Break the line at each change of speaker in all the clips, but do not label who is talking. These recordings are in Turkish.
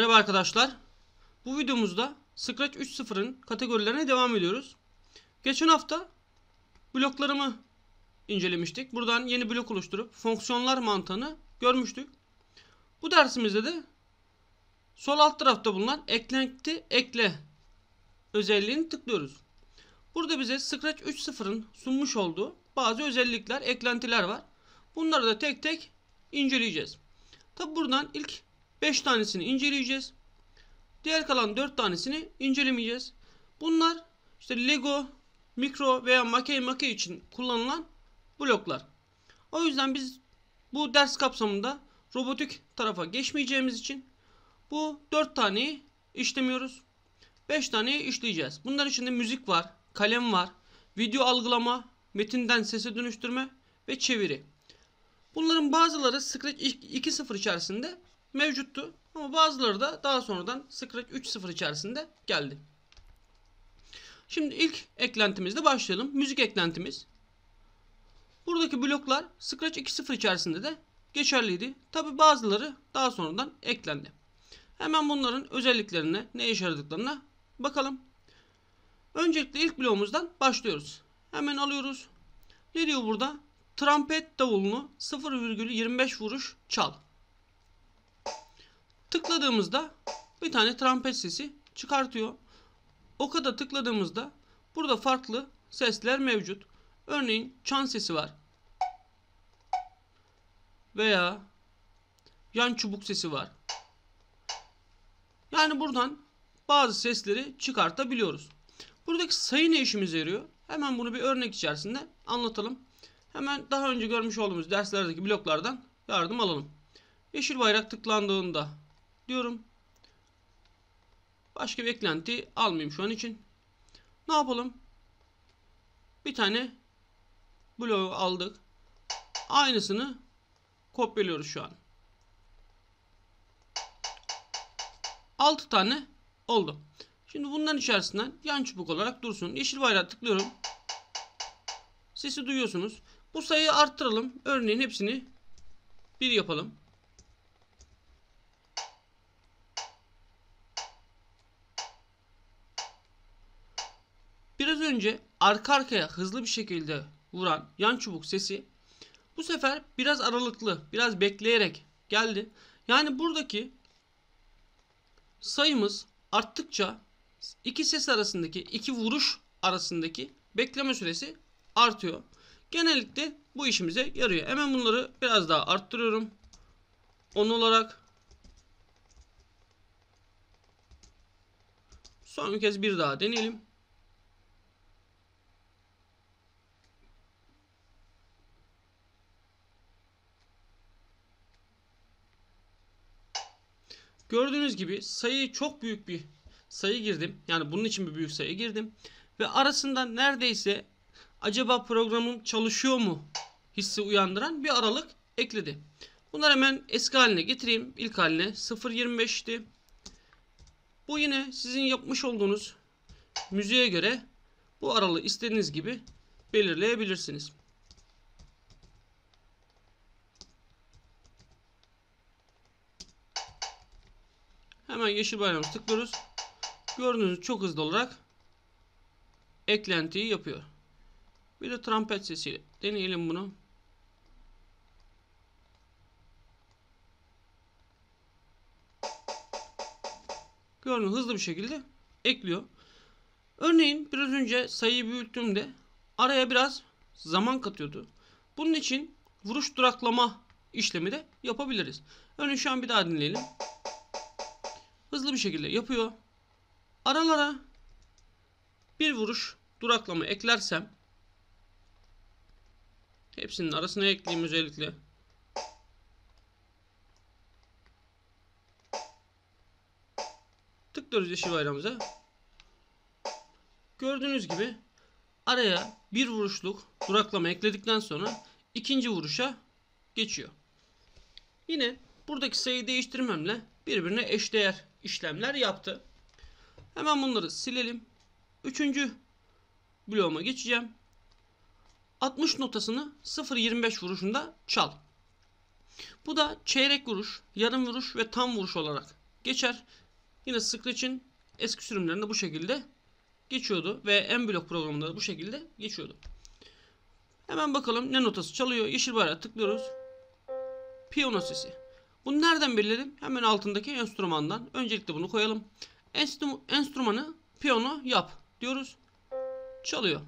Merhaba arkadaşlar. Bu videomuzda Scratch 3.0'ın kategorilerine devam ediyoruz. Geçen hafta bloklarımı incelemiştik. Buradan yeni blok oluşturup fonksiyonlar mantığını görmüştük. Bu dersimizde de sol alt tarafta bulunan eklenti ekle özelliğini tıklıyoruz. Burada bize Scratch 3.0'ın sunmuş olduğu bazı özellikler, eklentiler var. Bunları da tek tek inceleyeceğiz. Tabi buradan ilk 5 tanesini inceleyeceğiz. Diğer kalan 4 tanesini incelemeyeceğiz. Bunlar işte Lego, mikro veya makey makey için kullanılan bloklar. O yüzden biz bu ders kapsamında robotik tarafa geçmeyeceğimiz için bu 4 taneyi işlemiyoruz. 5 taneyi işleyeceğiz. Bunların içinde müzik var, kalem var, video algılama, metinden sese dönüştürme ve çeviri. Bunların bazıları Scratch 2.0 içerisinde mevcuttu. Ama bazıları da daha sonradan Scratch 3.0 içerisinde geldi. Şimdi ilk eklentimizle başlayalım. Müzik eklentimiz. Buradaki bloklar Scratch 2.0 içerisinde de geçerliydi. Tabi bazıları daha sonradan eklendi. Hemen bunların özelliklerine, ne işe yaradıklarına bakalım. Öncelikle ilk bloğumuzdan başlıyoruz. Hemen alıyoruz. Ne diyor burada? Trumpet davulunu 0,25 vuruş çal. Tıkladığımızda bir tane trompet sesi çıkartıyor. Okada tıkladığımızda burada farklı sesler mevcut. Örneğin çan sesi var. Veya yan çubuk sesi var. Yani buradan bazı sesleri çıkartabiliyoruz. Buradaki sayı ne işimize yarıyor? Hemen bunu bir örnek içerisinde anlatalım. Hemen daha önce görmüş olduğumuz derslerdeki bloklardan yardım alalım. Yeşil bayrak tıklandığında diyorum. Başka bir eklenti almayayım şu an için. Ne yapalım? Bir tane bloğu aldık. Aynısını kopyalıyoruz şu an. 6 tane oldu. Şimdi bunların içerisinden yan çubuk olarak dursun. Yeşil bayrağı tıklıyorum. Sesi duyuyorsunuz. Bu sayıyı arttıralım. Örneğin hepsini bir yapalım. önce arka arkaya hızlı bir şekilde vuran yan çubuk sesi bu sefer biraz aralıklı, biraz bekleyerek geldi. Yani buradaki sayımız arttıkça iki ses arasındaki, iki vuruş arasındaki bekleme süresi artıyor. Genellikle bu işimize yarıyor. Hemen bunları biraz daha arttırıyorum. 10 olarak son bir kez bir daha deneyelim. Gördüğünüz gibi sayı çok büyük bir sayı girdim. Yani bunun için bir büyük sayı girdim. Ve arasında neredeyse acaba programım çalışıyor mu hissi uyandıran bir aralık ekledi. Bunları hemen eski haline getireyim. İlk haline 0.25'ti. Bu yine sizin yapmış olduğunuz müziğe göre bu aralığı istediğiniz gibi belirleyebilirsiniz. Hemen yeşil bayrağımızı tıklıyoruz. Gördüğünüz çok hızlı olarak eklentiyi yapıyor. Bir de trompet sesiyle deneyelim bunu. Gördüğünüz hızlı bir şekilde ekliyor. Örneğin biraz önce sayıyı büyüttüğümde araya biraz zaman katıyordu. Bunun için vuruş duraklama işlemi de yapabiliriz. Örneğin şu an bir daha dinleyelim hızlı bir şekilde yapıyor. Aralara bir vuruş duraklama eklersem hepsinin arasına ekleyeyim özellikle. Tıklıyoruz yeşil bayrağımıza. Gördüğünüz gibi araya bir vuruşluk duraklama ekledikten sonra ikinci vuruşa geçiyor. Yine buradaki sayıyı değiştirmemle birbirine eşdeğer işlemler yaptı. Hemen bunları silelim. Üçüncü bloğuma geçeceğim. 60 notasını 0.25 vuruşunda çal. Bu da çeyrek vuruş, yarım vuruş ve tam vuruş olarak geçer. Yine için eski sürümlerinde bu şekilde geçiyordu ve en blok programında bu şekilde geçiyordu. Hemen bakalım ne notası çalıyor. Yeşil bayrağı tıklıyoruz. Piyano sesi. Bunu nereden belirledim? Hemen altındaki enstrümandan. Öncelikle bunu koyalım. enstrümanı piyano yap diyoruz. Çalıyor.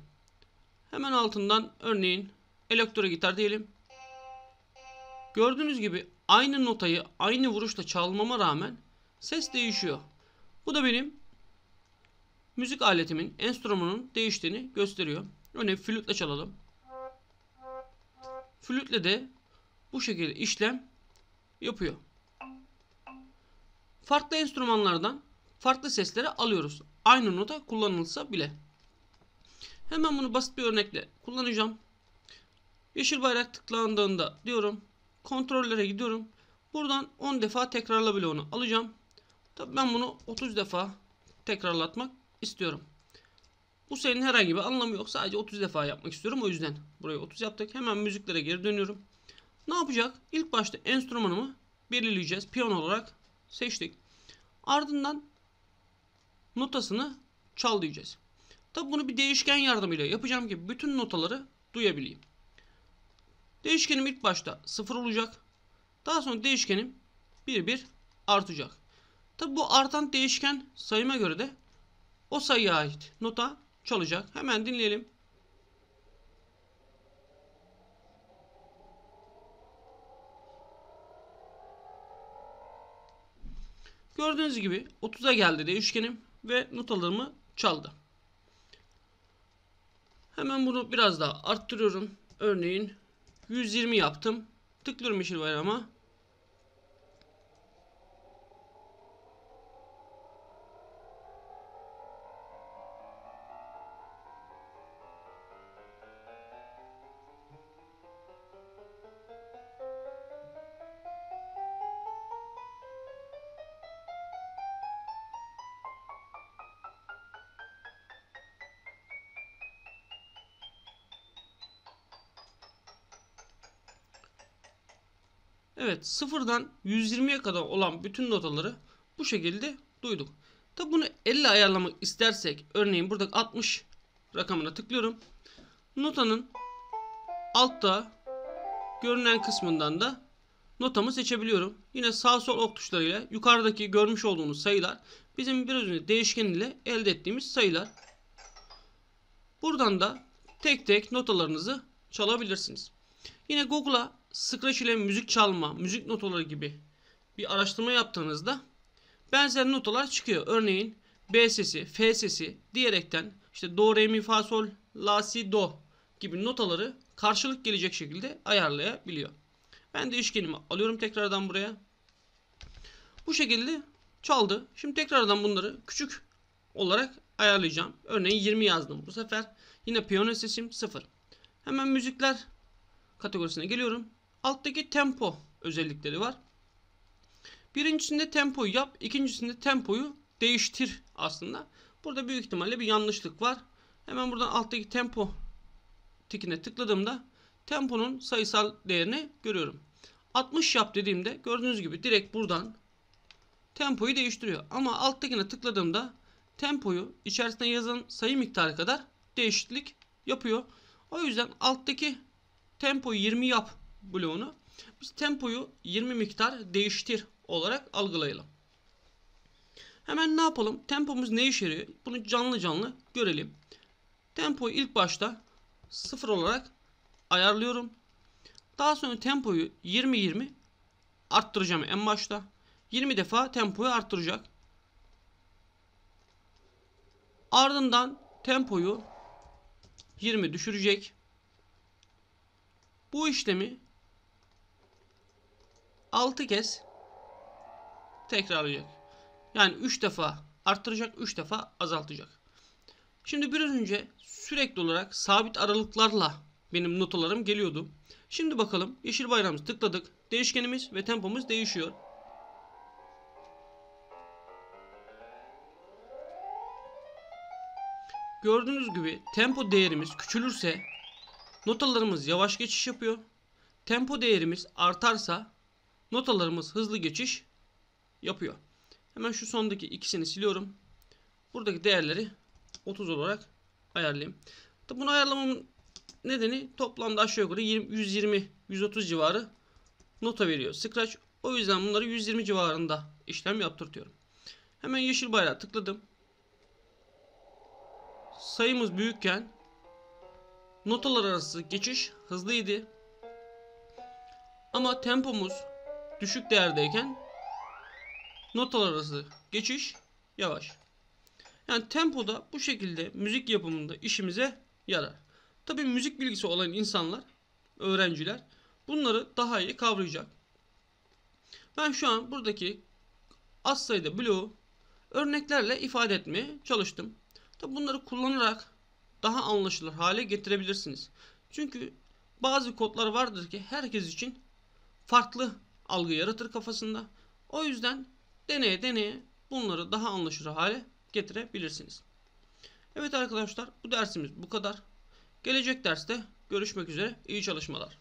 Hemen altından örneğin elektro gitar diyelim. Gördüğünüz gibi aynı notayı aynı vuruşla çalmama rağmen ses değişiyor. Bu da benim müzik aletimin enstrümanın değiştiğini gösteriyor. Örneğin flütle çalalım. Flütle de bu şekilde işlem yapıyor. Farklı enstrümanlardan farklı seslere alıyoruz. Aynı nota kullanılsa bile. Hemen bunu basit bir örnekle kullanacağım. Yeşil bayrak tıklandığında diyorum. Kontrollere gidiyorum. Buradan 10 defa tekrarla bile onu alacağım. Tabii ben bunu 30 defa tekrarlatmak istiyorum. Bu senin herhangi bir anlamı yok. Sadece 30 defa yapmak istiyorum. O yüzden burayı 30 yaptık. Hemen müziklere geri dönüyorum. Ne yapacak? İlk başta enstrümanımı belirleyeceğiz. Piyano olarak seçtik. Ardından notasını çal diyeceğiz. Tabi bunu bir değişken yardımıyla yapacağım ki bütün notaları duyabileyim. Değişkenim ilk başta 0 olacak. Daha sonra değişkenim 1 1 artacak. Tabi bu artan değişken sayıma göre de o sayıya ait nota çalacak. Hemen dinleyelim. Gördüğünüz gibi 30'a geldi diye üçgenim ve notalarımı çaldı. Hemen bunu biraz daha arttırıyorum. Örneğin 120 yaptım. Tıklıyorum yeşil bayrama. Evet sıfırdan 120'ye kadar olan bütün notaları bu şekilde duyduk. Tabi bunu 50 ayarlamak istersek örneğin burada 60 rakamına tıklıyorum. Notanın altta görünen kısmından da notamı seçebiliyorum. Yine sağ sol ok tuşlarıyla yukarıdaki görmüş olduğunuz sayılar bizim biraz önce değişken ile elde ettiğimiz sayılar. Buradan da tek tek notalarınızı çalabilirsiniz. Yine Google'a Scratch ile müzik çalma, müzik notaları gibi bir araştırma yaptığınızda benzer notalar çıkıyor. Örneğin B sesi, F sesi diyerekten işte do, re, mi, fa, sol, la, si, do gibi notaları karşılık gelecek şekilde ayarlayabiliyor. Ben de üçgenimi alıyorum tekrardan buraya. Bu şekilde çaldı. Şimdi tekrardan bunları küçük olarak ayarlayacağım. Örneğin 20 yazdım. Bu sefer yine piyano sesim 0. Hemen müzikler kategorisine geliyorum. Alttaki tempo özellikleri var. Birincisinde tempoyu yap, ikincisinde tempoyu değiştir aslında. Burada büyük ihtimalle bir yanlışlık var. Hemen buradan alttaki tempo tikine tıkladığımda temponun sayısal değerini görüyorum. 60 yap dediğimde gördüğünüz gibi direkt buradan tempoyu değiştiriyor. Ama alttakine tıkladığımda tempoyu içerisinde yazan sayı miktarı kadar değişiklik yapıyor. O yüzden alttaki tempo'yu 20 yap bloğunu biz tempoyu 20 miktar değiştir olarak algılayalım. Hemen ne yapalım? Tempomuz ne işe yarıyor? Bunu canlı canlı görelim. tempo ilk başta 0 olarak ayarlıyorum. Daha sonra tempoyu 20-20 arttıracağım en başta. 20 defa tempoyu arttıracak. Ardından tempoyu 20 düşürecek. Bu işlemi 6 kez tekrarlayacak. Yani 3 defa arttıracak, 3 defa azaltacak. Şimdi biraz önce sürekli olarak sabit aralıklarla benim notalarım geliyordu. Şimdi bakalım yeşil bayrağımızı tıkladık. Değişkenimiz ve tempomuz değişiyor. Gördüğünüz gibi tempo değerimiz küçülürse notalarımız yavaş geçiş yapıyor. Tempo değerimiz artarsa Notalarımız hızlı geçiş yapıyor. Hemen şu sondaki ikisini siliyorum. Buradaki değerleri 30 olarak ayarlayayım. Tabi bunu ayarlamamın nedeni toplamda aşağı yukarı 120-130 civarı nota veriyor. Scratch o yüzden bunları 120 civarında işlem yaptırtıyorum. Hemen yeşil bayrağı tıkladım. Sayımız büyükken notalar arası geçiş hızlıydı. Ama tempomuz düşük değerdeyken notalar arası geçiş yavaş. Yani tempoda bu şekilde müzik yapımında işimize yarar. Tabii müzik bilgisi olan insanlar, öğrenciler bunları daha iyi kavrayacak. Ben şu an buradaki az sayıda bloğu örneklerle ifade etmeye çalıştım. Tabii bunları kullanarak daha anlaşılır hale getirebilirsiniz. Çünkü bazı kodlar vardır ki herkes için farklı algı yaratır kafasında. O yüzden deneye deneye bunları daha anlaşılır hale getirebilirsiniz. Evet arkadaşlar bu dersimiz bu kadar. Gelecek derste görüşmek üzere. İyi çalışmalar.